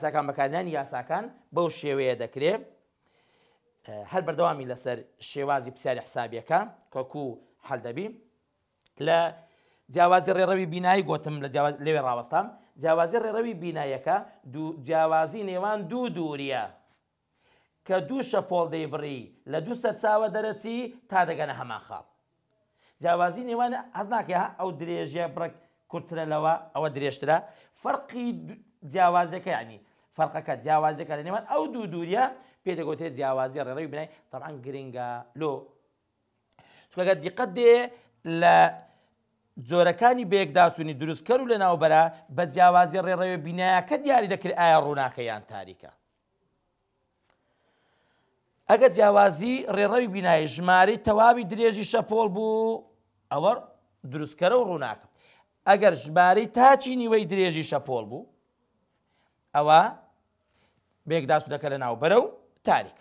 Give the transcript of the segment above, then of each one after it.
یاساکان بەکارانی یاساکان بەو شێوەیە دەکرێت هەر بەردەوامی لەسەر شێوازی پرسیاری حسابیەکە کەکو هەلدەبی لە جیاوازی ڕێڕەوی بینایی گوتم لە لێوێ ڕاوەستان جیاوازی ڕێڕەوی بینایەکە جیاوازی نێوان دوو دووریە کە دوو شەپۆڵ دەیبڕی لە دوو سە چاوە دەرەچی تا دەگەنە هەمان خاڵ جیاوازی نێوان ئەز ناکە ئەو درێژە بڕک کورترە لەوە ئەوە درێژترە فەرقی جیاوازەکە ینی فەرقەکە جیاوازیەکە لە نێوان ئەو دوو دوورە پێدەگوتێ جیاوازی ڕێڕی بنای تەعاان گرنگە لۆ چکەکە دیقەت دێ لە جۆرەکانی بێکداچوونی دروستکە و لە ناوبەرە بە جیاوازی ڕێڕێوێ بینایەکە دیاری دەکرد ئایا ڕووناکەیان تاریکە. ئەگە جیاوازی ڕێڕەوی بینایی ژماری تەواوی درێژی شەپۆل بوو ئەوە دروستکەرە و ڕووناکە. ئەگەر ژماری تاچی نیوەی درێژی شەپۆل بوو ئەوە بێکدا سوودەکە لە ناوبەرە و تاریک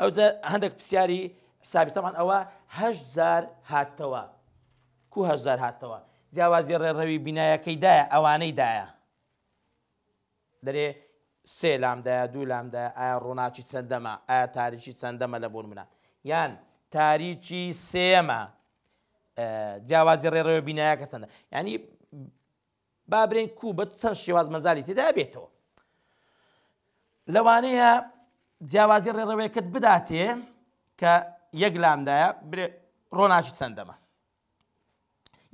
ئەو هەندێک پرسیاری حسابیتەمان ئەوەهزار هاتەوە کوهزار هاتەوە جیاوازی ڕێڕەوی بینایەکەیدایە ئەوانەیدایە دەرێ سێ لامدایە دوو لامدایە ئایا ڕووناچی چەندەمە ئایا تاریکی چەندەمە لە بۆن منە یان تاریکی سێمە جیاوازی ڕێڕەوە بینایەکە چەندە ینی بابرین کو بە چەند شێواز مەزاری تێدا بێتەوە لەوانەیە جیاوازی ڕێڕەوەیەکت بداتێ کە یەک لامدایە ڕۆناشی چەندەمە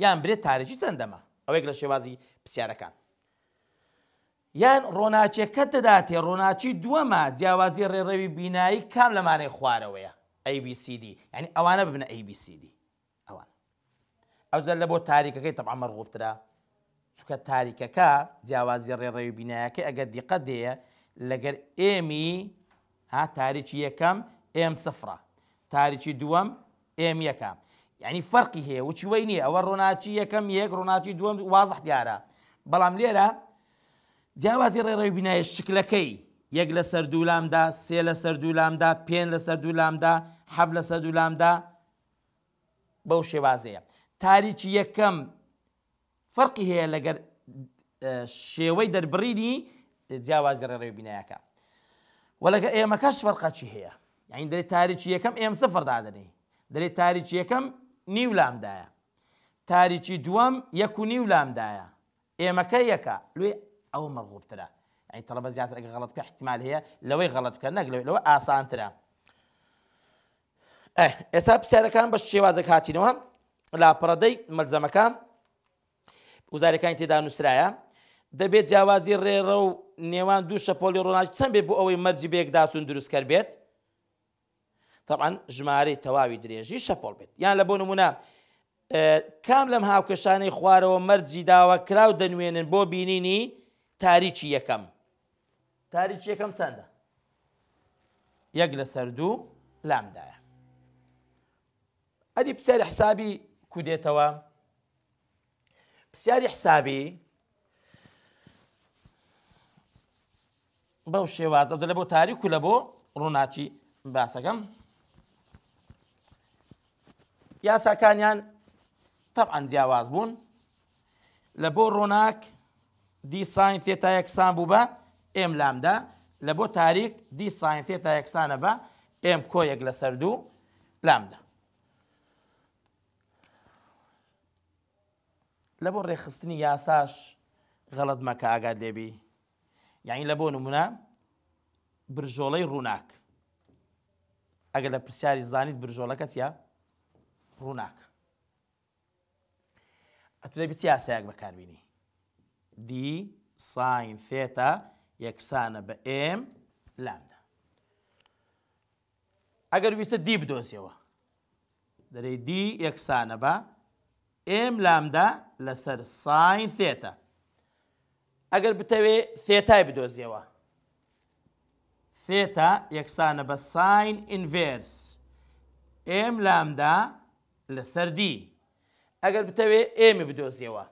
یان برێت تارێکی چەندەمە ئەوەیەک لە شێوازی پرسیارەکان یان ڕۆناچیەکە دەداتێ ڕۆناچی دووەمە جیاوازی ڕێڕەوی بینایی کام لەمانەی خوارەوەیە ABCD ینی ئەوانە ببنە ABCD ئەوان ئەوزەر لە بۆ تاریکەکەی تەعمە ڕوبترا چکە تاریکەکە جیاوازی ڕێڕێوی بینایەکە ئەگەر دیقە دەیە لەگەر ئێمی ها تاریکی یەکەم ئێم سفرە تاریکی دووەم ئێم یەکە یعنی فەرقی هەیە وچوەی نیە ئەوە ڕۆناچی یەکەم یەک ڕۆناچی دووەم وازح دیارە بەڵام لێرە جیاوازی ڕێڕێ بینایە شکلەکەی یەک لە سەر دوولامدا سێ لە سەر دوولامدا پێن لە سەر دوولامدا حەف لە سەر دوولامدا بەو شێوازەیە تاریکی یەکەم فەرقی هەیە لەگەر شێوەی دەربڕینی جیاوازی ڕێڕێ بینایەکە وەلەکە ئێمەکەش فەرقەچی هەیە یعنی دەێت تاریکی یەکەم ئێم سفردادنی دەێت تاریکی یەکەم نیو لامدایە تاریکی دووەم یەک و نیو لامدایە ئێمەکە یەکە لێ ئەوە مەغوبترە ئەین تەڵبە زیاتر ئەگە غڵەتکە احتیمال هەیە لەوەی غڵەتکە نەگلەوە لەوە ئاسانترە ئێستا پرسیارەکان بە شێوازەک هاتینەوە لاپەڕدەی مەلزەمەکان وزارەکانی تێدا نووسراە دەبێت جیاوازی ڕێڕە و نێوان دوو شەپۆلی ڕۆناژ چەند بێ بۆ ئەوەی مەرجی بێکداچون دروستکە بێت طبعاان ژمارەی تەواوی درێژی شەپۆل بێت یان لە بۆ نمونە کام لەم هاوکەشانەی خوارەوە مەرجی داوە کراو دەنوێنن بۆ بینینی تاریکی یەکەم تاریکی یەکەم چەندە یەک لە سەردوو لامدایە ئەدی پرسیاری حسابی کودێتەوە پرسیاری حسابی بەو شێوازە دە لە بۆ تاریک و لە بۆ ڕووناچی باسەکەم یاساکانیان تەبعاان جیاواز بوون لە بۆ ڕۆناک دیساین فێتا یەکسان بوو بە ئێم لامدا لە بۆ تاریک دیساین فێتا یەکسانە بە ئێم کۆیەک لە سەر دوو لامدا لە بۆ ڕێخستنی یاساش غەڵت مەکە ئاگات لێبی یعنی لە بۆ نمونە برژۆڵەی ڕووناک ئەگە لە پرسیاری زانیت برژۆڵەکە چە ڕووناک ئەتو دەبی سیاسەیەک بەکاربیینی دی ساین فێتا یەکسانە بە ئێم لامدا ئەگەر ویستە دی بدۆزیەوە دەرەی دی یەکسانە بە ئێم لامدا لەسەر ساین فێتە ئەگەر بتەوێ سێتای بدۆزیەوە سێتا یەکسانە بە ساین ئینڤێرس ئێم لامدا لە سەردی ئەگەر بتەوێ ئێمە بدۆزیەوە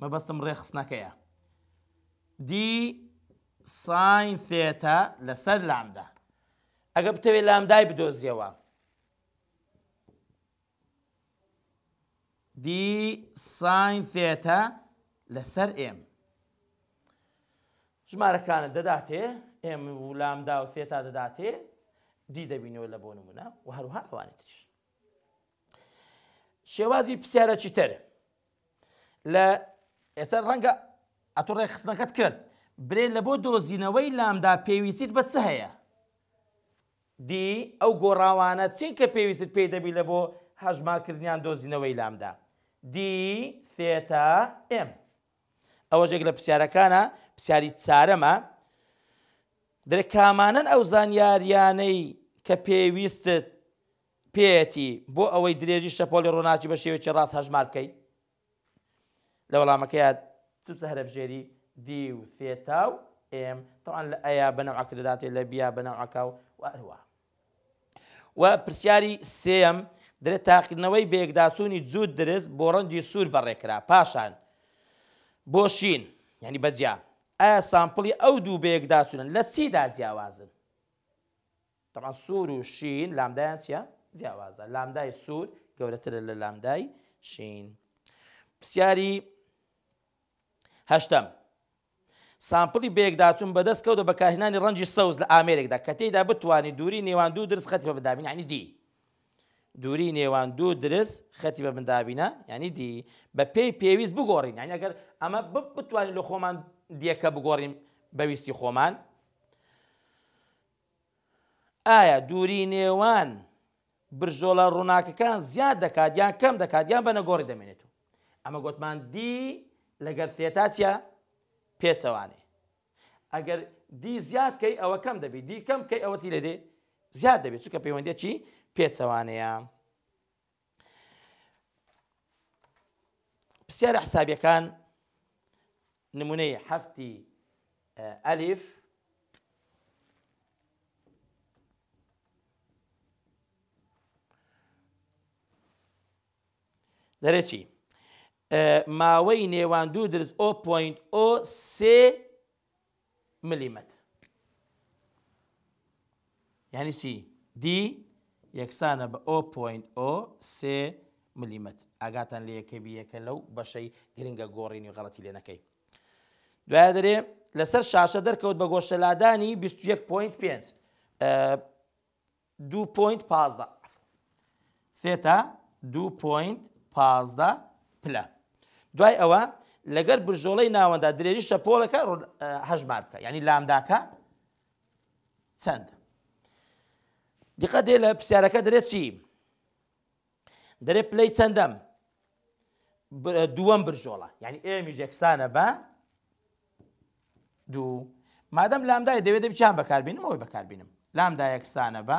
مەبەستم ڕێخستنەکەیە دی ساین سێتە لەسەر لامدا ئەگە بتەوێ لامدای بدۆزیەوە دی ساین سێتە لەسەر ئێم. ژمارەکانە دەداتێ ئێم وڵامدا و فێتا دەداتێ دی دەبینەوە لە بۆ نمونە و هەروها ئەوانی تریش. شێوازی پرسیارەکی تر لە ئێستا ڕەنگە ئەتوڕێ خستنەکەت کرد برێ لە بۆ دۆزینەوەی لامدا پێویستیت بەچ هەیە. دی ئەو گۆڕاوانە چین کە پێویستت پێی دەبی لە بۆ هەژماکردیان دۆزینەوەی لامدا. دی فێتا ئێمە. ئەوەژێک لە پرسیارەکانە پرسیاری چارەمە درکامانن ئەو زانیاریانەی کە پێویستت پێەتی بۆ ئەوەی درێژی شەپۆلی ڕۆناچی بە شێوێکی ڕاست هەژمار بکەیت لە وەڵامەکەیات توسە هەرەبژێری دی و فێتا و ئێم تەوان لە ئەیا بەنەوعکە دەداتێت لە بیا بەنەوعکە و وەروە و پرسیاری سێم درێت تاقیرنەوەی بێکداچوونی جوود درست بۆ ڕەنجی سوور بەڕێکرا پاشان بۆ شین یعنی بەجیا ئایا سامپڵی ئەو دوو بەیەکدا چونن لە چیدا جیاوازن تەمان سوور و شین لامدایان چیە جیاوازە لامدای سوور گەورەتر لە لامدای شین پرسیاری هەشتم سامپلی بێکداچون بەدەست کەوت بە کاهێنانی ڕەنجی سەوز لە ئامرێکدا کە تێدا بتوانانی دووری نێوان دوو درست خەتی بەدامین عنی دی دووری نێوان دوو درست خەتی بە بندابینە ینی دی بە پێی پێویست بگۆڕین ینیگەر ئەمە بتوانین لە خۆمان دیەکە بگۆڕیم بەویستی خۆمان ئایا دووری نێوان برژۆلە ڕووناکەکان زیاد دەکات یان کەم دەکات یان بە نەگۆڕی دەمێنێت و ئەمە گوتمان دی لەگەر فێتاتیا پێچەوانێ ئەگەر دی زیادکەی ئەوە کەم دەبی دی کەم کەی ئەوە چی لێدێ زیاد دەبێت چکە پەیوەندێکی پێچەوانەیە پرسیارە حسابیەکان نمونەی هەفتی ئەلیف دەرەچی ماوەی نێوان دوو درز ئۆ.ئۆ سێ ملیمەتر یعنی چی دی یەکسانە بە ئۆ.ئۆ سێ ملیمەتر ئاگاتان لە یەکە بیەکە لەو بەشەی گرنگە گۆڕینی و غەڵەتی لێ نەکەی دوای دەرێ لەسەر شاشە دەرکەوت بە گۆشتەلادانی 21.5 دو پوینت پازدا سێتا دو پوینت پازدا پلە دوای ئەوە لەگەر برژۆڵەی ناوەندا درێژی شەپۆلەکە هەژمار بکە ینی لامداکە چەند دیقە دێ لە پرسیارەکە دەرێت چی؟ دەرێ پلەی چەندەم دووەم برژۆڵە یعنی ئێمیش یەکسانە بە دوو مادەم لامدای دەوێت دەبییان بەکاربینم ئەوی بەکاربینم لامدا یەکسانە بە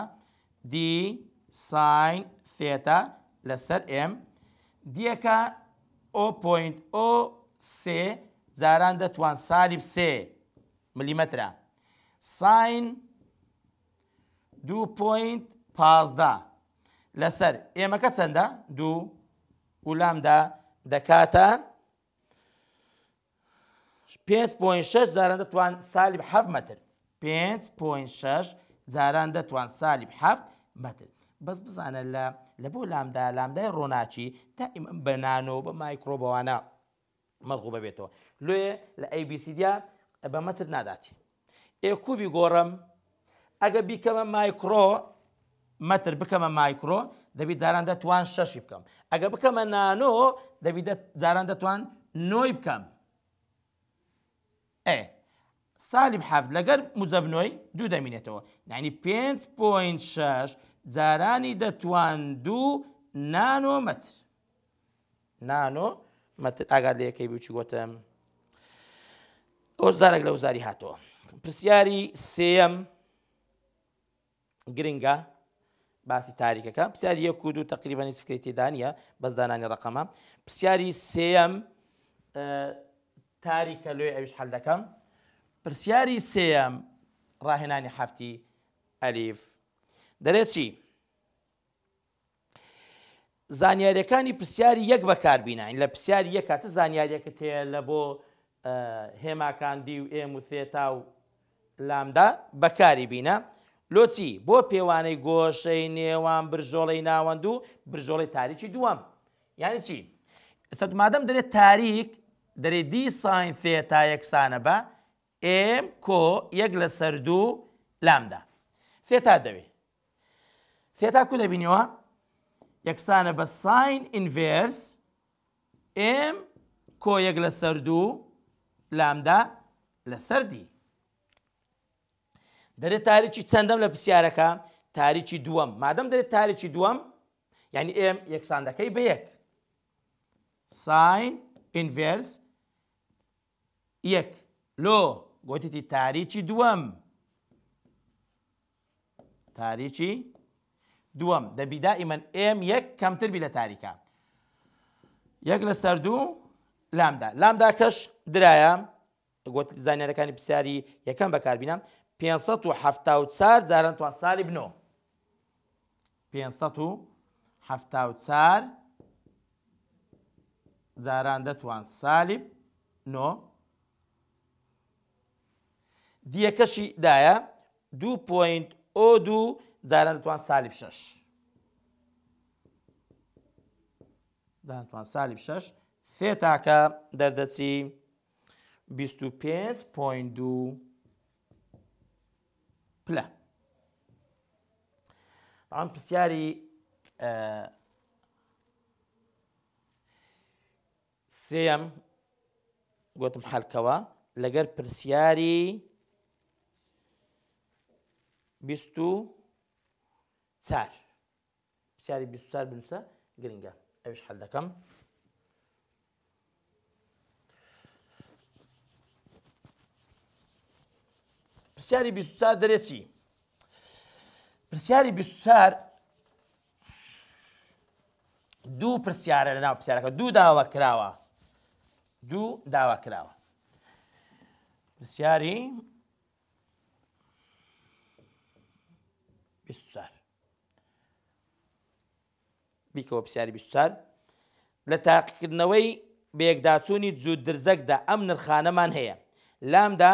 دی ساین فێتە لەسەر ئێم دیەکە ئۆ.ئۆC جاران دەتوان سالیب سێ ملیمەترە ساین دو پوینت پازدا لەسەر ئێمەکە چەندە دوو ئولامدا دەکاتە پێ6 جاران دەتوان سالیب ه متر 5.6 جاران دەتوان سالیب ه متر بەس بزانە لە لە بۆ لامدا لامدای ڕۆناچی تا بەنانۆ بە مایکرۆبەوانە مەڵغو ببێتەوە لێ لە ABCD بە مەتر ناداتی ئێکوبی گۆڕم ئەگە بیکەمە مایکرۆ مەتر بکەمە مایکرۆ دەبیت جاران دەتوان شەشی بکەم ئەگە بکەمە نانۆ دەبیت جاران دەتوان نۆی بکەم ئێ سالیب حەفت لەگەر مزەبنۆی دوو دەمینێتەوە نانی 5.6 جارانی دەتوان دوو نانۆمەتر نانۆ مەتر ئاگات لە یەکەی بچی گوتم ئۆ زارێک لە وزاری هاتەوە پرسیاری سم گرنگە باسی تاریکەکە پرسیاری یەک و دوو تقریبانی سکرێتیدانە بەزدانانی ڕقەمە پرسیاری سم تاریکە لێ ئەوش حل دەکەم پرسیاری سم ڕاهێنانی هەفتی ئەلیف دەرێت چی؟ زانیاریەکانی پرسیاری یەک بەکاربیین لە پرسیاری یەک کاتە زانیاریەکە تەیە لە بۆ هێماکاندی و ئێم و سێتا و لامدا بەکاری بینە لۆچی بۆ پێوانەی گۆشەی نێوان برژۆڵی ناوەند و برژۆڵی تاریکی دووەم یعنی چی؟ مادەم دەرێت تاریک دەرێ دی ساین فێ تا یەکسانە بە ئێم کۆ یەک لە سەردوو لامدا فێتا دەوێ فێتا کو دەبینیەوە یەکسانە بە ساین ئینڤێرس ئێم کۆ یەک لە سەردوو لامدا لە سەردی دەرێت تاریکی چەندەم لە پرسیارەکە تاریکی دووەم مادەم دەرێت تاریکی دووەم یعنی ئێم یەکساندەکەی بەیەک ساین ئینڤێرس یەک لۆ گوتیتی تاریکی دووەم تاریکی دووەم دەبیدائی من ئێم یەک کەمتر بی لە تاریکە یەک لە سەردوو لامدا لامدا کەش درایە گوت زانانیەکانی پرسیاری یەکەم بەکاربینە 574 جاران توان سالی بنۆ 574 جاران دەتوان سالیب نۆ دیەکەشی دایە دو پوینت ئۆ دوو جاران دەتوان سالیب شش دەتوان سالیب شش فێتاکە دەردەچی 25.2 پلە ئەم پرسیاری سێم گوتم حەلکەوە لەگەر پرسیاری بیست و چار پرسیاری بیست چار بنووسە گرنگە ئەوش حەل دەکەم پرسیاری بیسوسار دەرێت چی پرسیاری بیسوسار دوو پرسیارە لە ناو پرسیارەکە دوو داوا کراوە دوو داوا کراوە پرسیاری بیسوسار بیکەوە پرسیاری بیسوسار لە تاقیکردنەوەی بێکداچوونی جوود درزەکدا ئەم نرخانەمان هەیە لامدا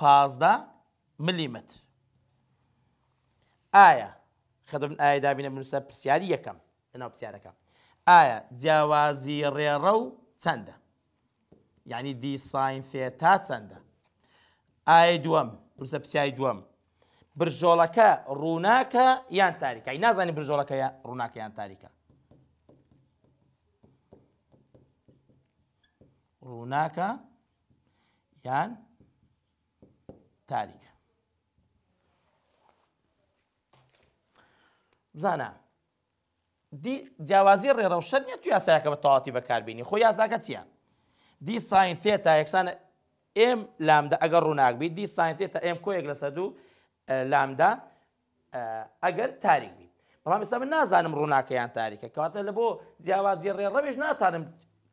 پازدا ملیمتر. ئایا خەدەم ئایا دابینە منوسە پرسیاری یەکەم لەناو پرسیارەکە. ئایا جیاوازی ڕێڕە و چەندە؟ یعنی دی ساین فێ تا چەندە؟ ئایا دووەم پرسە پرسیای دووەم. برژۆڵەکە ڕووناکە یان تاریکە نازانی برژۆڵەکە ڕووناکە یان تاریکە. ڕووناکە یان تاریکە بزانە دی جیاوازی ڕێڕەوشە نیە تو یاساەکە بە تەواتی بەکاربیێنی خۆی یاساکە چییە؟ دی ساین فێتا یەکسانە ئێم لامدا ئەگەر ڕووناکبی دی ساین فێتا ئێم کۆیەک لەسە دوو لامدا ئەگەر تاریک بی بەڵام ئێستا من نازانم ڕووناکەیان تاریکە کەواتە لە بۆ جیاوازی ڕێڕەوێش ناتانم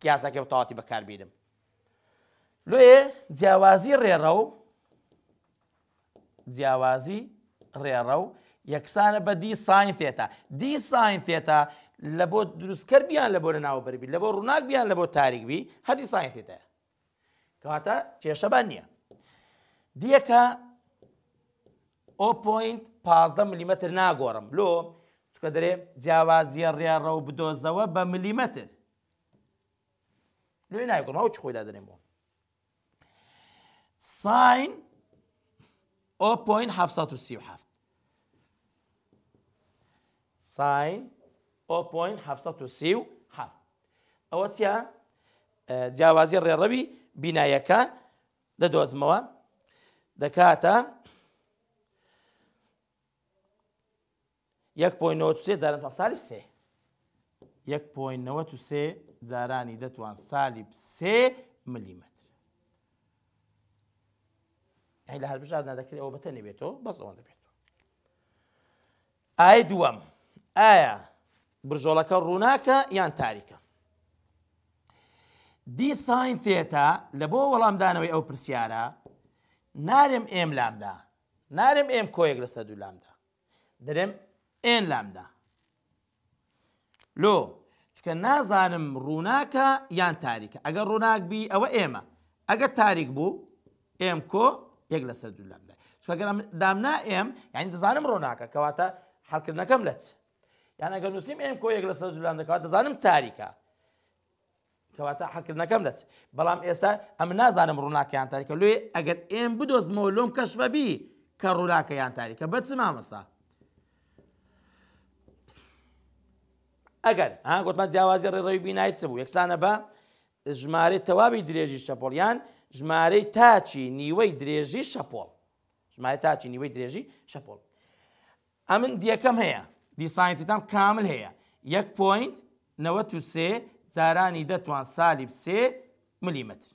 کیاسەکە بە تەواتی بەکاربیرم. لێ جیاوازی ڕێڕە و جیاوازی ڕێڕە و یەکسانە بە دی ساین فێتا دی ساین فێتا لە بۆ دروستکە بیان لە بۆ لە ناوبەربی لە بۆ ڕووناک بیان لە بۆ تاریکبی هەدی ساین فێتە کەواتە کێشەبان نییە دیەکە ئۆپۆینت پازدە ملیمەتر ناگۆڕم لۆ چکە دەرێ جیاوازیە ڕێڕە و بدۆزەوە بە ملیمەتر لێ نایگوڕەوە چ خۆی دادنێ بۆ ساین 0.737 ساین 0.737 ئەوە چیا جیاوازی ڕێڕەوی بینایەکە دەدۆزمەوە دەکاتە 1.93 جاران سالیب سێ 1.93 جارانی دەتوان سالیب سێ ملیمەت لە هەربژار نادەکرێت ئەوە بەتە نەبێتەوە بەس ئەوە دەبێت ئای دووەم ئایا برژۆڵەکە ڕووناکە یان تاریکە دیساین فێتا لە بۆ وەڵامدانەوەی ئەو پرسیارە نارێم ئێم لامدا نارێم ئێم کۆیەک لە سە دوو لامدا دەرێم ئێن لامدا لۆ چکە نازانم ڕووناکە یان تاریکە ئەگەر ڕووناک بی ئەوە ئێمە ئەگە تاریک بوو ئێم کۆ یەک لە سەر دوولامدا چکەگەرم دامنا ئێم یعنی دەزانم ڕۆناکە کەواتە حڵکردنەکەم لەچ یان ئەگە نووسیم ئێم کۆ یەک لە سەر دوولان دەکەات دەزانم تاریکە کەواتە حەکردنەکەم لەچ بەڵام ئێستا ئەم نازانم ڕووناکەیان تاریکە لێ ئەگەر ئێم بدۆزمەوە لۆم کەشفەبی کە ڕووناکەیان تاریکە بە چ مامەستا ئەگەر ها گوتمان جیاوازی ڕێڕێوی بینایت چ بوو یەکسانە بە ژمارە تەواوی درێژی شەپۆلیان ژمارەی تاچی نیوەی درێژی شەپۆڵ ژمارە تاچی نیوەی درێژی شەپۆڵ ئەمن دیەکەم هەیە دیسانتیتان کامل هەیە یەک پوینت نەوە تو سێ جارانی دەتوان سالیب سێ ملیمەتر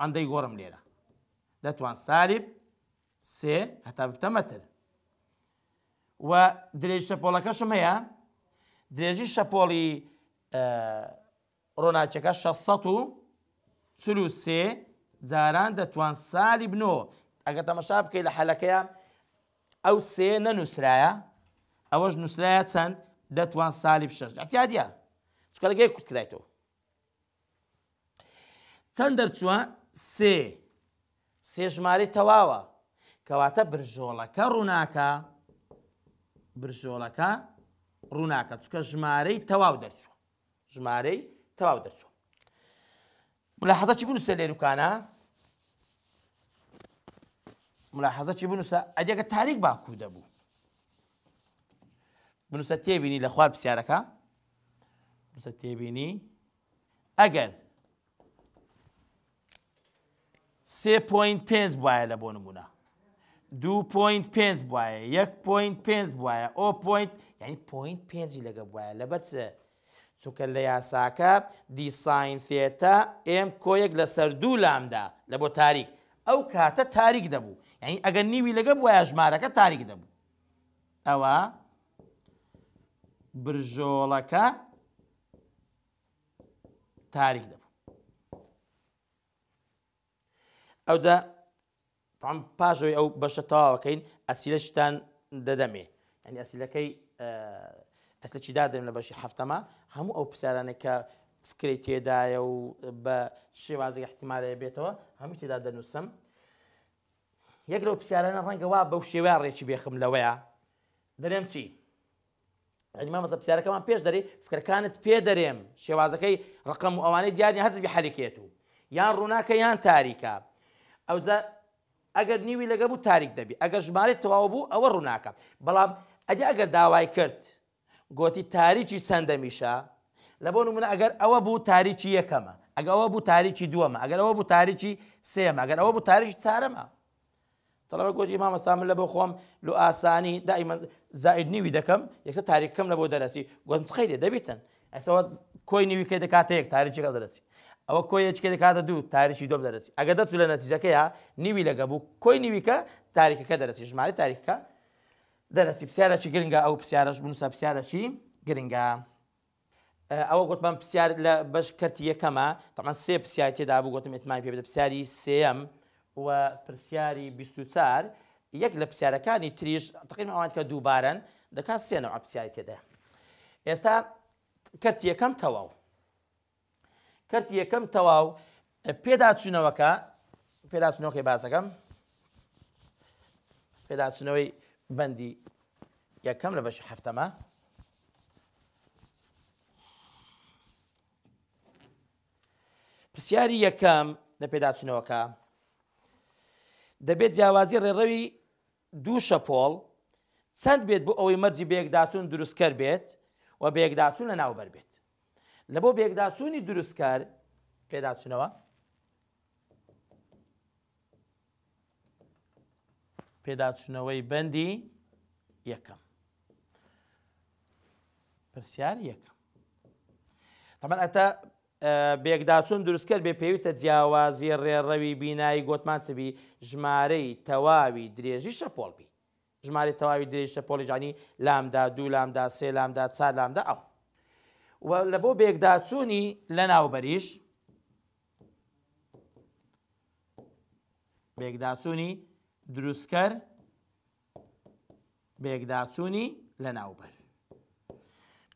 ئەندەی گۆڕم لێرە دەتوان سالیب سێ هەتا بتەمەتر و درێژ شەپۆڵەکەشم هەیە درێژی شەپۆڵی ڕۆناچەکە 600 و چلو سێ جاران دەتوان سالی بنەوە ئەگە تەمەشا بکەیت لە حەلەکەیە ئەو سێ نەنووسرایە ئەوەش نووسرایە چەند دەتوان سالی شش ئەتیادە چکە لەگەی کوتکرایتەوە چەند دەرچووە سێ سێ ژماری تەواوە کەواتە برژۆڵەکە ڕووناکە برژۆڵەکە ڕووناکە چکە ژمارەی تەواو دەرچوە ژمارەی تەواو دەرچوە ملاحظة چی بنووسە لێروکانە ملاحظة چی بنووسە ئەدیەکە تاریک باکوو دەبوو بنووسە تێبینی لە خوار پرسیارەکە بنووسە تێبینی ئەگەر سێ پوین پێنج وایە لە بۆ نمونە دو پوین پێنج وایە یەک پوین پێنج وایە ئۆ پوین یعنی پوین پێنجی لەگە وایە لەبەر چە چونکە لە یاساکە دیساین فێتە ئێم کۆیەک لە سەر دوو لامدا لە بۆ تاریک ئەو کاتە تاریک دەبوو یعنی ئەگەر نیوی لەگە بۆە ژمارەکە تاریک دەبوو ئەوە برژۆڵەکە تاریک دەبوو ئەودا پاژۆی ئەو بەشە تاواکەین ئەسیلەشتان دەدەمێ ئەنی ئەسیلەکەی ئەسلە چی دادرێن لە بەشی هەفتەمە هەموو ئەو پرسیارانە کە فکری تێدایە و بە شێوازی احتیممالەیە بێتەوە هەموو تێدا دەنووسم یەک لەو پرسیارانە ڕەنگەوا بەو شێوە ڕێکی بێخم لەوەیە دەرێم چی؟ ئەنیما مەسە پرسیارەکەمان پێش دەری فکرەکانت پێ دەرێم شێوازەکەی ڕقم و ئەوانەی دیارنی هەتبی حرکێت و یان ڕووناکە یان تاریکە ئەو ئەگەر نیوی لەگە بوو تاریک دەبی ئەگەر ژمارە تەواو بوو ئەوە ڕووناکە بەڵام ئەدی ئەگەر داوای کرد گۆتی تاریکی چەندەمیشە لە بۆ منە ئەگەر ئەوە بوو تاریکی یەکەمە ئەگەەوە بوو تاریکی دووەمە ئەگەر ئەوە بوو تاریکی سێمە ئەگەر ئەوە بوو تاریکی چارەمە تەڵەوە گۆتی مامە سامن لە بۆ خۆم لو ئاسانی دائیمە زائید نیوی دەکەم یەکسە تاریکەم لە بۆ دەرەسی گۆنسخی دێ دەبیتن ئەسەوە کۆی نیویکە دەکاتەیەک تاریکی دەرەسی ئەوە کۆیەچکە دەکاتە دوو تاریکی دۆم دەرەسی ئەگە دەچو لە نەتیجەکەی نیوی لەگە بوو کۆی نیویکە تاریکەکە دەرەسی ژماری تاریکە دەرەچی پرسیارەکی گرنگە ئەو پرسیارەش بنووسە پرسیارەکی گرنگە. ئەوە گوتمان پرسیار لە بەش کەتی یەکەمە تەمان سێ پرسیار تێدا بوو گوتم ئتمان پێ بدە پرسیاری سێم و پرسیاری 24 یەک لە پرسیارەکانی تریش تقیم ئەوان کە دووبارەن دەکات سێنەوە پرسیاری تێدا. ئێستا کەتی یەکەم تەواو. کەتی یەکەم تەواو پێداچوونەوەکە پێداچنەوەی بازەکەم پێداچنەوەی بەندی یەکەم لە بەش هەفتەمە پرسیاری یەکەم لە پێداچنەوەکە دەبێت جیاوازی ڕێڕەوی دوو شەپۆڵ چەند بێت بۆ ئەوەی مەرجی بێکداچون دروستکە بێت و بێکداچون لە ناوبەر بێت لە بۆ بێکداچوونی دروستکار پێداچنەوە پێداچوونەوەی بەندی یەکەم پرسیار یەکەم تەمەەن ئەتە بێکداچوون دروستکرد بێ پێویستە جیاوازی ڕێڕەوی بینایی گوتمان چبی ژمارەی تەواوی درێژی شەپۆڵبی ژمارە تەواوی درێژ شەپۆلی ژانی لامدا دوو لامدا سێ لامدا چار لامدا ئەو لە بۆ بێکداچوونی لە ناوبەریش بێکداچوونی دروستکەر بێکداچوونی لە ناوبەر.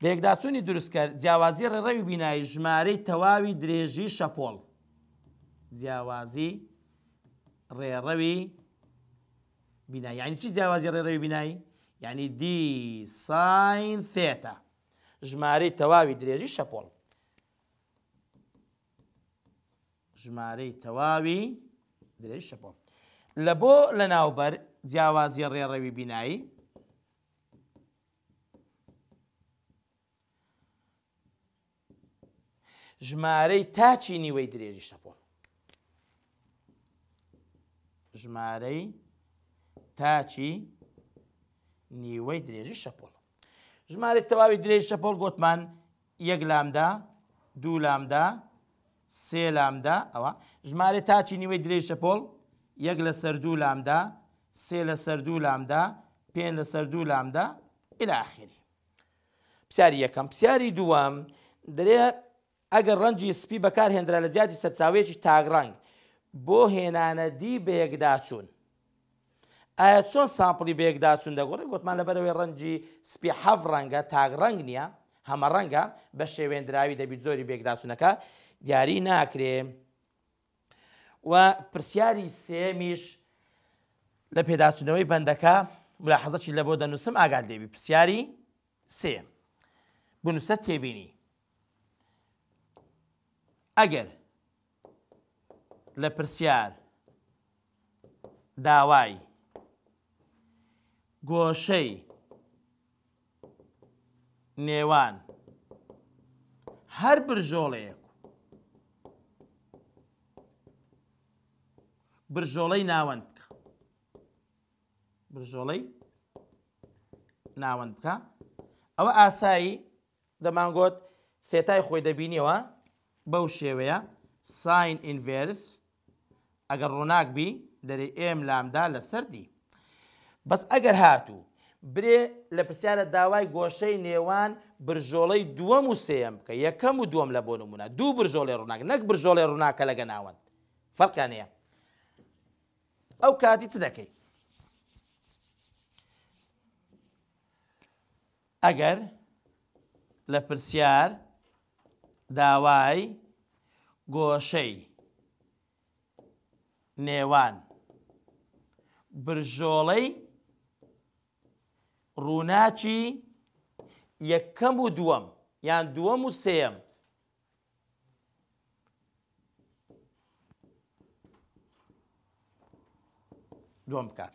بێکداچوونی دروستکە جیاوازی ڕێوی بینایی ژمارەی تەواوی درێژی شەپۆڵ جیاوازی ڕێڕەوی بینایی یعنی چی جیاوازی ڕێڕەوی بینایی یعنی دی ساین فێتە ژمارەی تەواوی درێژی شەپۆڵ ژمارەی تەواوی درێژی شەپۆڵ لە بۆ لە ناوبەر جیاوازی ڕێڕەوی بینایی ژمارەی تاچی نیوەی درێژی شەپۆن ژمارەی تاچی نیوەی درێژی شەپۆڵ ژمارە تەواوی درێژ شەپۆڵ گوتمان یەک لامدا دوو لامدا سێ لامدا ئەوە ژمارە تاچی نیوەی درێژ شەپۆڵ یەک لە سەردوو لامدا سێ لە سەردوو لامدا پێ لە سەردوو لامدا ئلاخری پرسیاری یەکەم پرسیاری دووەم درێ ئەگەر ڕەنجی سپی بەکار هێنرا لە زیاتی سەرچاوێکی تاگرڕنگ بۆ هێنانە دی بەیەکدا چوون ئایا چۆن ساپڵی بەیەکدا چوون دەگوڕی گوتمان لەبەرەوەی ڕەنجی سپی حەف ڕەنگە تاگرڕنگ نییە هەمە ڕەنگە بە شێوێنراوی دەبی زۆری بێکداچونەکە دیاری ناکرێ و پرسیاری سێمیش لە پێداچنەوەی بەندەکە ملاحەزەی لە بۆ دەنووسم ئاگات دێبی پرسیاری سێ بنووسە تێبینی ئەگەر لە پرسیار داوای گۆشەی نێوان هەر برژۆڵەیە برژۆڵەی ناوەند بکە برژۆڵەی ناوەند بکە ئەوە ئاسایی دەمانگۆت فێتای خۆی دەبینیەوە بەو شێوەیە ساین ئینڤێرس ئەگەر ڕۆناکبی دەری ئێم لامدا لە سەری بەس ئەگەر هاتوو برێ لە پرسیارە داوای گۆشەی نێوان برژۆڵەی دووەم و سێم بکە یەکەم و دووەم لە بۆ نمونە دوو برژۆڵی ڕووناک نەک برژۆڵی ڕووناکە لەگە ناوەند فەرقانەیە ئەو کاتی چ دەکەی ئەگەر لە پرسیار داوای گۆشەی نێوان برژۆڵەی ڕووناچی یەکەم و دووەم یان دووەم و سێم دوم بکات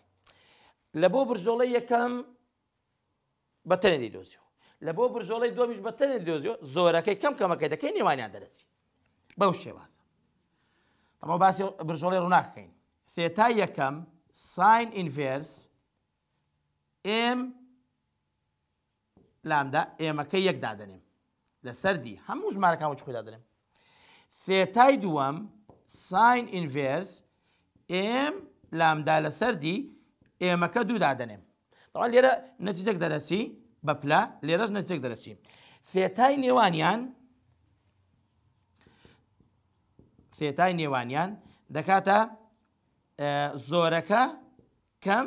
لە بۆ برژۆڵی یەکەم بە تەنێدی دۆزیەوە لە بۆ برژۆڵی دومیش بە تەنێ دۆزیەوە زۆرەکەی کەم کەمەکەی دەکەی نێوانیان دەرەچی بەو شێوازە ئەمە باسی برژۆڵی ڕووناکەین فێتا یەکەم ساین ئینڤێرس ئێم لامدا ئێمەکەی یەکدا دەنێم لە سەردی هەموو ژمارەکان وچ خۆدا دەنێم فێتای دووەم ساین ئینڤێرس ئێم لامدا لە سەردی ئێمەکە دوودا دەنێم تەوان لێرە نەتیجەك دەرەچی بەپلا لێرەش نەتیجەك دەرەچی فێتای نێوانیان فێتای نێوانیان دەکاتە زۆرەکە کەم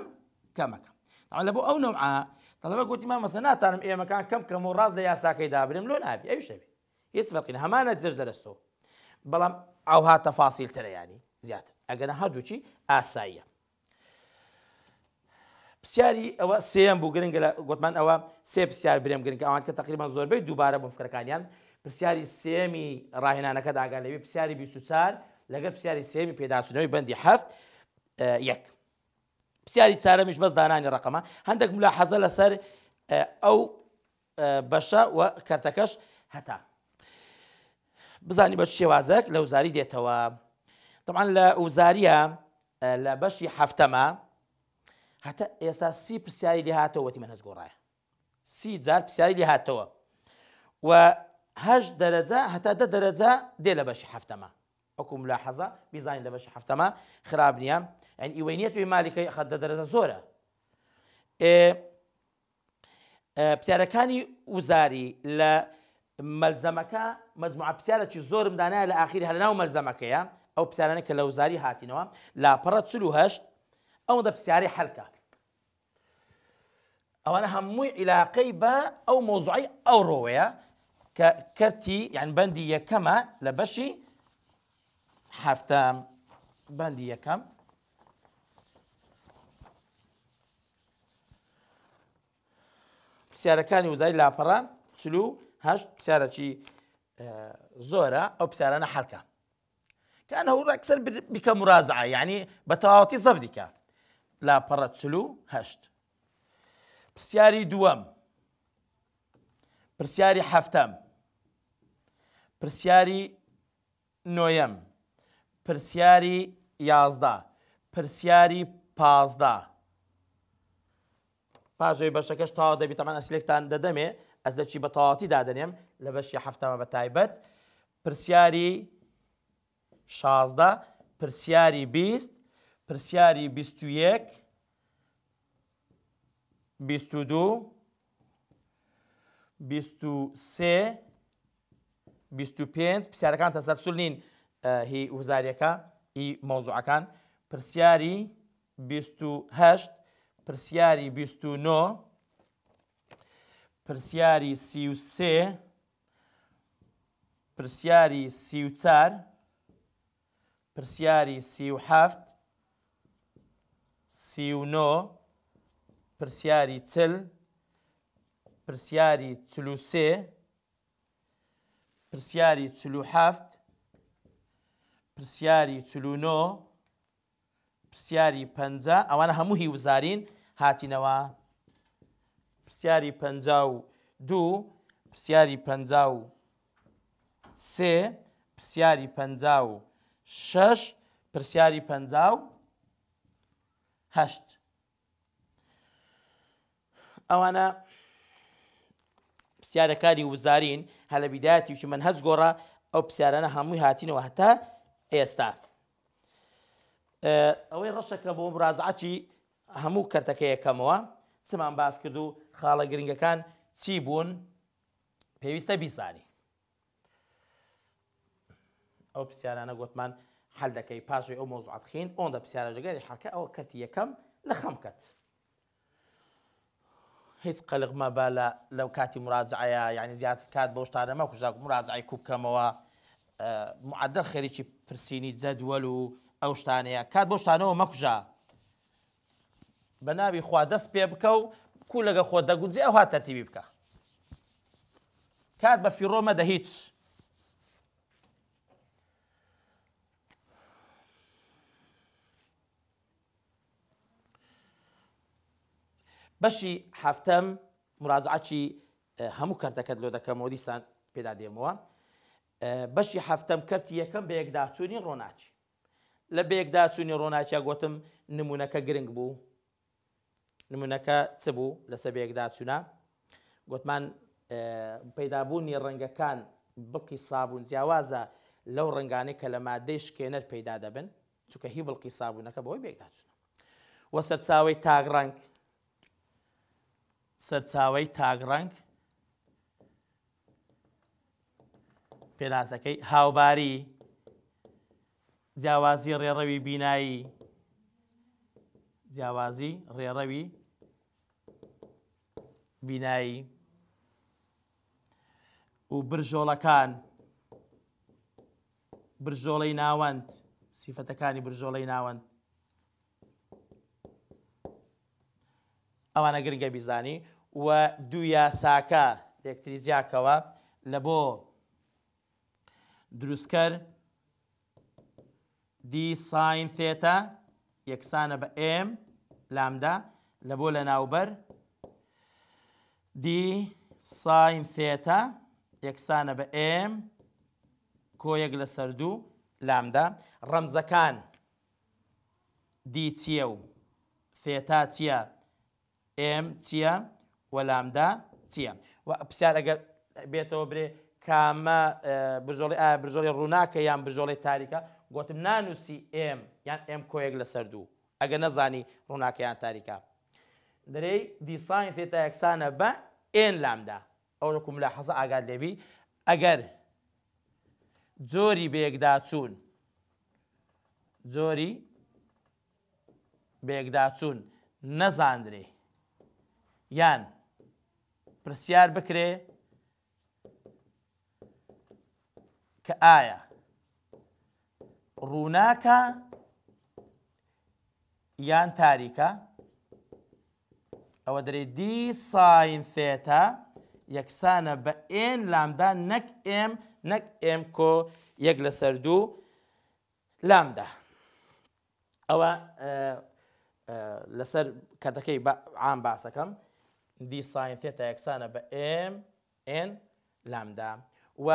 کەمەکە ئەو لە بۆ ئەو نوع تەڵەبە گوتیمان مەسە ناتانم ئێمەکان کەم کەم و ڕاست لە یاساکەی دابرم لۆ نابی ئەو شەوی هیچ بەقین هەمانە جێش دەرەستەوە بەڵام ئەو هاتە فاسیل ترەیانی زیاتر ئەگەنە هەردووچی ئاساییە. پرسیاری ئەوە سم بوو گرنگ لە گوتمان ئەوە سێ پرسیار برێم گرنگ ئەوان کە تقریبان زۆربەی دووبارە بۆ فکرەکانیان پرسیاری سێمی ڕاهێنانەکە داگا لەوێ پرسیاری 24 لەگەر پرسیاری سێمی پێداچنەوەی بەندی هەفت یەک. پرسیاری چارەمیش بەس دانانی ڕقەمە هەندێک ملا حەزە لەسەر ئەو بەشە و کەرتەکەش هەتا. بزانی بە شێوازەك لەو زاری دێتەوە. طبعا لوزاريه آه، لبشي حفتما حتى اسا سي بسياري لها تو وتي منهج قرايه سي زار بسياري لها تو و هج درجة حتى ده درجة دي لبشي حفتما أكو ملاحظة بيزاين لبشي حفتما خرابنيا يعني إيوانية بي مالكي أخد ده زورا ا آه، إيه بسياركاني وزاري لملزمكا مجموعة بسيارة تشي زور مدانا لآخير هلناو ملزمكا يعني او بسيارانه كلوزاري هاتي نوا لا برات سلو او ده بسياري حلقة او انا هموي علاقي با او موضوعي او روية كرتي يعني بندية كما لبشي حفتا بندية كم بسيارة كاني وزاري لا برا سلو هشت بسيارة شي آه، زورة او بسيارانه حلقة كانه اكثر بك مراجعه يعني بتواطي زبدك لا برتسلو هشت برسياري دوام برسياري حفتم برسياري نويم برسياري يازدا برسياري بازدا پاژۆی بەشەکەش تاوا دەبی تەمان ئەسلێکتان دەدەمێ ئەس دەچی بە تەواتی دادنێم لە بەشی هەفتەمە بە تایبەت پرسیاری 16 پرسیاری 20 پرسیاری 21 22 23 25 پرسیارەکان تەسەرسول نین هی وزاریەکە ئی مۆزوعەکان پرسیاری 28 پرسیاری 29 پرسیاری 33 پرسیاری 34 پرسیاری سی و هەفت سی و نۆ پرسیاری چل پرسیاری چلوسێ پرسیاری چلو هەفت پرسیاری چلونۆ پرسیاری پەنج ئەوانە هەموو هی وزارین هاتینەوە پرسیاری پ و دوو پرسیاری پ و سێ پرسیاری پ و شش پرسیاری پەنجاو هەشت ئەوانە پرسیارەکانی وزارین هە لە بیداەتیشی من هەز گۆڕە ئەو پرسیارانە هەمووی هاتینەوە هەتا ئێستا ئەوەی ڕەشەکە بۆ ڕازعاتی هەموو کەرتەکەیەکەمەوە چمان باس کرد و خاڵە گرنگەکان چی بوون پێویستە بیسانی ئەو پرسیارانە گوتمان حل دەکەی پاشی او مۆزعات خین ئەوەندا پرسیارەجگەری حەکە ئەوە کەتی یەکەم لە خەمکەت. هیچ قەلقمە بە لەو کاتی مراجعەیە یعنی يعني زیاتر کات بۆ شتانەمە خوشاک مراجعی کوبکەمەوە آه، معدە خەریکی پرسینی جەدوەل و ئەو شتانەیە کات بۆ شتانەوە مەکوژە بە ناوی خوا دەست پێ بکە و کو لەگە خۆ دەگونجی او هاتەتیبی بکە. کات كات فیڕۆمە دە دهيتش بەشی هەفتەم مراجعاتی هەموو کەرتەکەت لۆ دەکەم مۆدیسان پێدا دێمەوە بەشی هەفتەم کەرتی یەکەم بە یەکداچوونی ڕۆناچی لە بەیەکداچوونی ڕۆناچیا گوتم نمونونەکە گرنگ بوو نمونونەکە چ بوو لەسەر بەیەکداچوونا گوتمان پەیدابوونی ڕەنگەکان بڵکی سابوون جیاوازە لەو ڕنگانەی کە لە مادەی شکێنەر پەیدا دەبن چونکە هی بڵکی سابوونەکە بەوەی بێکداچونە وە سەرچاوی تاگڕنگ سەرچاوی تاگڕنگ پێناسەکەی هاوباری جیاوازی ڕێڕەوی بینایی جیاوازی ڕێڕەوی بینایی و برژۆڵەکان برژۆڵەی ناوەند سیفەتەکانی برژۆڵەی ناوەند ئەوانە گرنگە بیزانی و دو یاساکە ئەکتریزیاکەوە لە بۆ دروستکەر دی ساین فێتە یەکسانە بە ئێم لامدا لە بۆ لە ناوبەر دی ساین فێتە یەکسانە بە ئێم کۆیەک لە سەردوو لامدا ڕەمزەکان دی چیە و فێتا چییە؟ ئم چییە وەلامدا چییە و پرسیار ئەگەر بێتەوە برێ کامە بژۆڵی ئا بژۆڵی ڕووناکە یان بژۆڵی تاریکە گوتم نانووسی ئم یان ئم کۆیەک لەسەر دوو ئەگە نەزانی ڕووناکەیان تاریکە درەی دیسان فێتە یەکسانە بە ئێن لامدا ئەوەکم لە حەزە ئاگات لێبی ئەگەر جۆری بەیەکدا چوون جۆری بەیەکدا چوون نەزاندرێ یان پرسیار بکرێ کە ئایا ڕووناکە یان تاریکە ئەوە دەرێ دی ساین فێتە یەکسانە بە ئێن لامدا نەک ئێم نەک ئێم کۆ یەک لە سەر دوو لامدا ئەوە لەسەر کەتەکەی عام باسەکەم دیساین تێتا یەکسانە بە ئMN لامدا و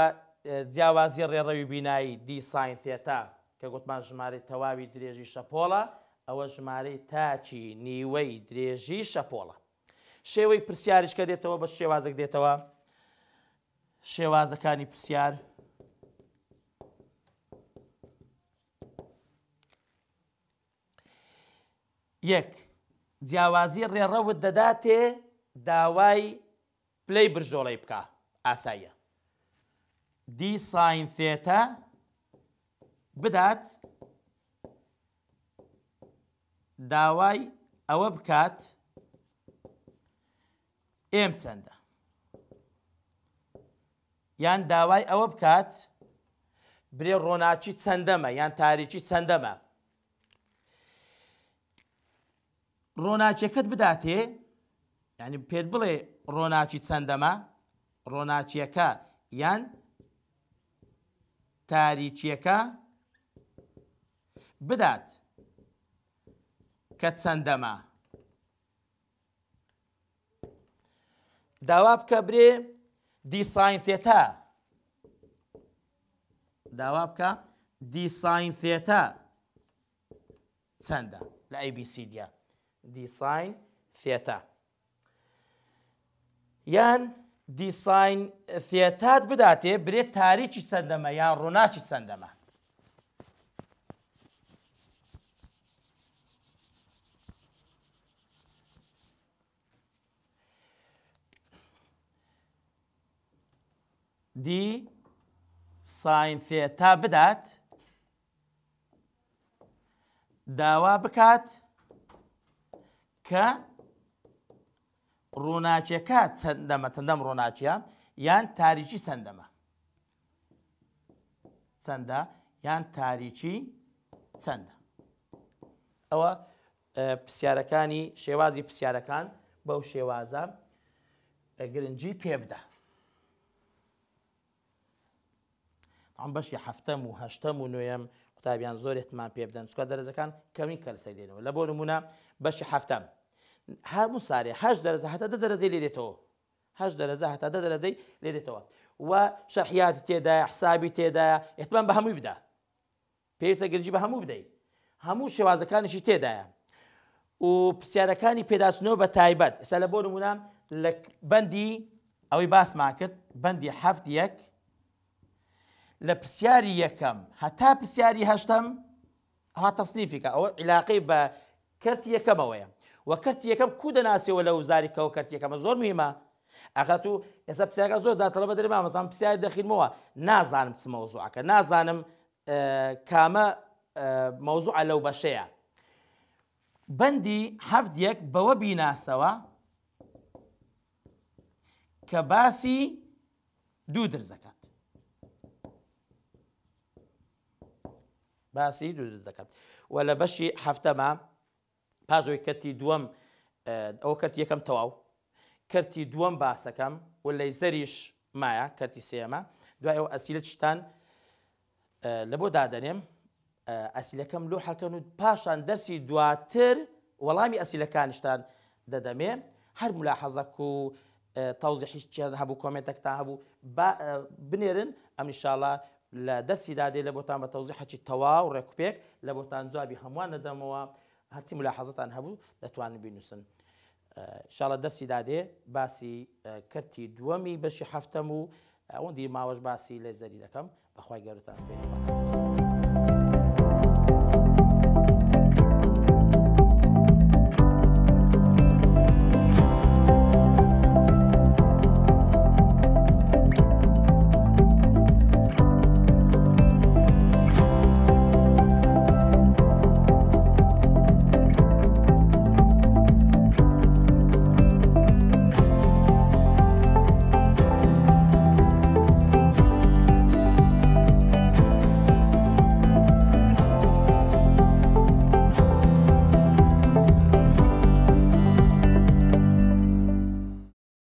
جیاوازی ڕێڕەوی بینایی دیساین تێتا کە گوتمان ژمارە تەواوی درێژی شەپۆڵە ئەوە ژمارەی تاچی نیوەی درێژی شەپۆڵە شێوەی پرسیاریش کە دێتەوە بە شێوازەک دێتەوە شێوازەکانی پرسیار یەک جیاوازی ڕێڕەوت دەداتێ داوای پلەی برژۆڵی بکە ئاساییە دی ساین ثێتە بدات داوای ئەوە بکات ئێم چەندە یان داوای ئەوە بکات برێ ڕۆناچی چەندەمە یان تاریکی چەندەمە ڕۆناچەکەت بداتێ ینی پێت بڵێ ڕۆناچی چەندەمە ڕۆناچیەکە یان تاریچیەکە بدات کە چەندەمە داوا بکە برێ دیساین فێتە داوا بکە دیساین فێتە چەندە لە ABC دیە دیساین فێتە یان دیسین فێتات بداتێ برێت تاریکی چەندەمە یان ڕووناچی چەندەمە دی ساین فێتا بدات داوا بکات کە ڕووناچیەکە چەندەمە چەندەم ڕۆناچیە یان تاریکی چەندەمە چەندە یان تاریکی چەندە ئەوە پرسیارەکانی شێوازی پرسیارەکان بەو شێوازە گرنگجی پێ بدە ئەم بەشی هەفتەم و هەشتەم و نوێم قوتابیان زۆر احتمان پێ بدەن چکە دەرەزەکان کەمی کەلسە دێنەوە لە بۆ نمونە بەشی هەفتەم هەموو سارێ هەش دەرەزە هەتا دە دەرەزەی لێ دێتەوە هەش دەرەزە هەتا دە دەرەزەی لێ دێتەوە و شەحیات تێدایە حسابی تێدایە ئەتمان بە هەمووی بدا پێویستە گرنجی بە هەموو بدەیت هەموو شێوازەکانشی تێدایە و پرسیارەکانی پێداچنەوە بە تایبەت ئێستا لە بۆ نمونام لە بەندی ئەوەی باسمان کرد بەندی هەفت یەک لە پرسیاری یەکەم هەتا پرسیاری هەشتم هاتە سنیفیکە ئەوە عیلاقی بە کرد یەکەمەوەیە و کەتی یەکەم کو دەناسیەوە لە وزاری کەەوە کەتی یەکەمە زۆر مهمە ئەخەت و ئێستا پسیاکە زۆر زاتەڵە بە دەرێ مامەزان پرسیار دەخینمەوە نازانم چ مەوزوعکە نازانم کامە مەوزوع لەو بەشەیە بەندی هەفت یەک بەوە بیناسەوە کە باسی دوو درزەکە باسی دوو دەکات و لە بەشی هەفتەما پاژۆی کەتی دووەم ئەو کرد یەکەم تەواو کردی دووەم باسەکەم و لەی زەریش مایە کردی سێمە دوای ئەو ئەسیلت شتان لە بۆ دادەنێم ئەسیلەکەم لۆ حەکەن و پاشان دەرسی دواتر وەڵامی ئەسیلەکانشتان دەدەمێ هەر ملا حەزەک و تاوزی هیچ هەبوو کۆمێتێکتان هەبوو بنێرن ئەمنیشاڵە لە دەسیدادێ لە بۆتان بە تەوزی حەچی تەواو ڕێکوپێک لە بۆتان جوابی هەمووان نەدەمەوە. هەرچی ملاحەزتان هەبوو دەتوانن بینوسن. شڵە دەسی دادێ باسی کردی دووەمی بەشی هەفتەم و ئەوەندی ماوەش باسی لێ زەری دەکەم بەخوای گەورتان سپێنەوە.